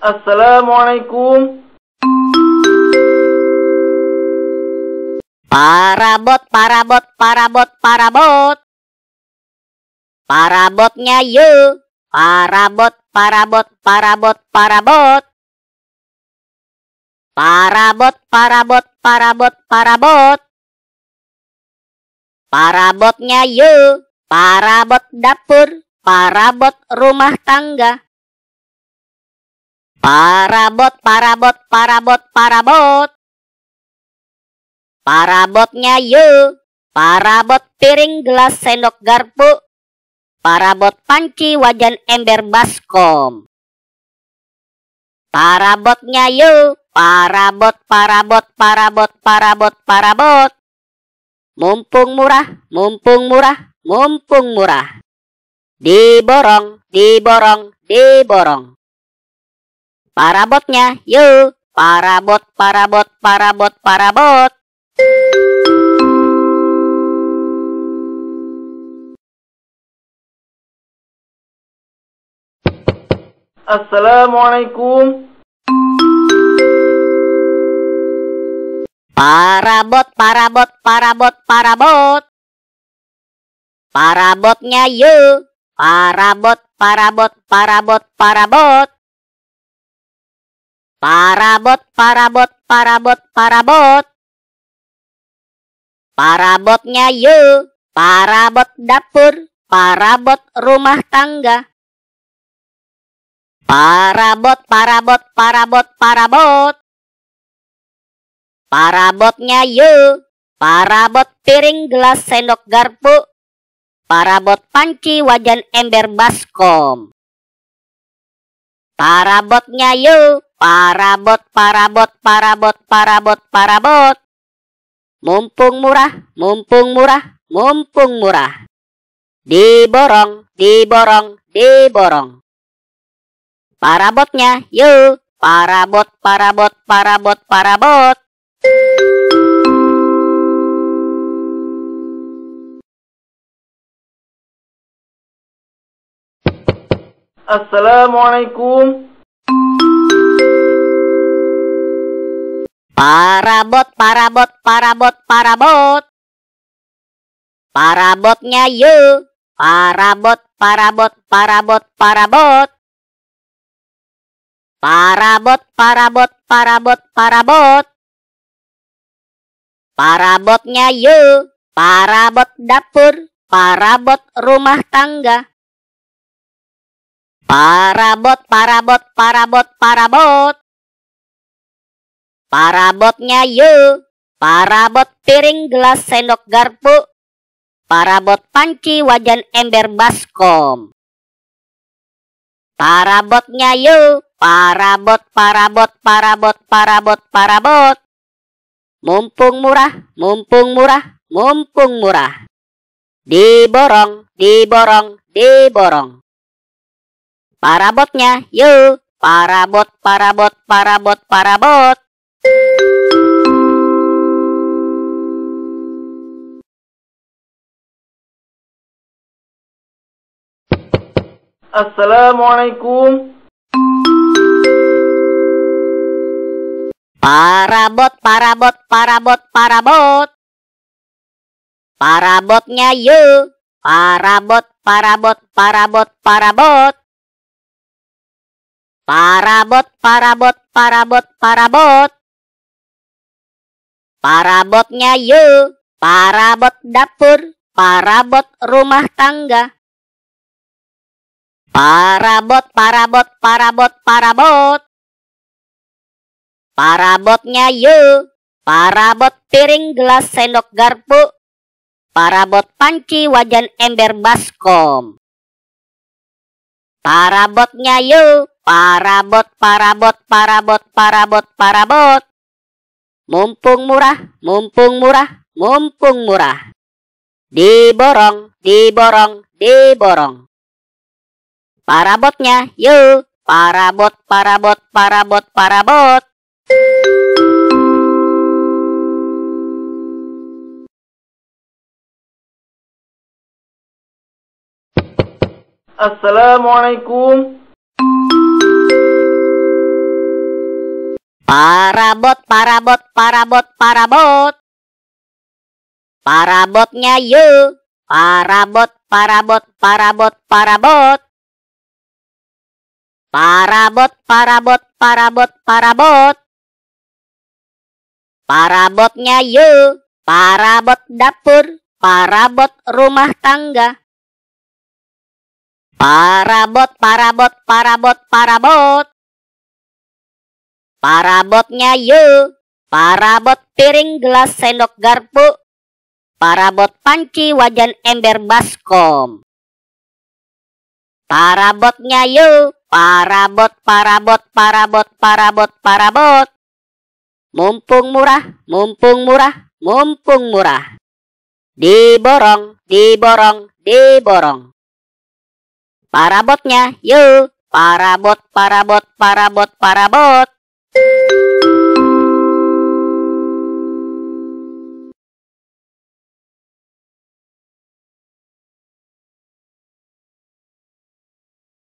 Assalamualaikum. Parabot, parabot, parabot, parabot. Parabotnya yuk. Parabot, parabot, parabot, parabot. Parabot, parabot, parabot, parabot. Parabotnya yuk. Parabot dapur, parabot rumah tangga, Parabot, parabot, parabot, parabot. Parabotnya yuk. Parabot piring, gelas, sendok, garpu. Parabot panci, wajan, ember, baskom. Parabotnya yuk. Parabot, parabot, parabot, parabot, parabot. Mumpung murah, mumpung murah, mumpung murah. Diborong, diborong, diborong para botnya. Yuk, para bot, para bot, para bot, para bot. Assalamualaikum. Para bot, para bot, para bot, para bot. Para botnya yuk. Para bot, para bot, para bot, para bot, para bot. Parabot, parabot, parabot, parabot. Parabotnya yuk, parabot dapur, parabot rumah tangga. Parabot, parabot, parabot, parabot. Parabotnya yuk, parabot piring, gelas, sendok, garpu, parabot panci, wajan, ember, baskom. Parabotnya yuk, Parabot, parabot, parabot, parabot, parabot. Mumpung murah, mumpung murah, mumpung murah. Diborong, diborong, diborong. Parabotnya, yuk. Parabot, parabot, parabot, parabot. Assalamualaikum. Parabot, parabot, parabot, parabot. Parabotnya yuk. Parabot, parabot, parabot, parabot. Parabot, parabot, parabot, parabot. Parabotnya yuk. Parabot dapur, parabot rumah tangga. Parabot, parabot, parabot, parabot. Para botnya yuk. Para bot piring, gelas, sendok, garpu. Para bot panci, wajan, ember, baskom. Para botnya yuk. Para bot, para bot, para bot, para bot, para bot. Mumpung murah, mumpung murah, mumpung murah. Diborong, diborong, diborong. Para botnya, yuk. Para bot, para bot, para bot, para bot. Assalamualaikum. Parabot, parabot, parabot, parabot. Parabotnya yuk. Parabot, parabot, parabot, parabot. Parabot, parabot, parabot, parabot. Para Parabotnya yuk, bot dapur, para bot rumah tangga. para para para bot, bot, Parabot, parabot, parabot, parabot. Parabotnya yuk, bot piring, gelas, sendok, garpu, para bot panci, wajan, ember, baskom. Para Parabotnya yuk, bot, para bot, para bot mumpung murah, mumpung murah, mumpung murah. Diborong, diborong, diborong. Para botnya, yuk. Para bot, para bot, para bot, para bot. Assalamualaikum Parabot, parabot, parabot, parabot. Parabotnya yuk. Parabot, parabot, parabot, parabot. Parabot, parabot, parabot, parabot. Parabotnya yuk. Parabot dapur, parabot rumah tangga. Parabot, parabot, parabot, parabot. Parabotnya yuk. Parabot piring, gelas, sendok, garpu. Parabot panci, wajan, ember, baskom. Parabotnya yuk. Parabot, parabot, parabot, parabot, parabot. Mumpung murah, mumpung murah, mumpung murah. Diborong, diborong, diborong. Parabotnya yuk. Parabot, parabot, parabot, parabot.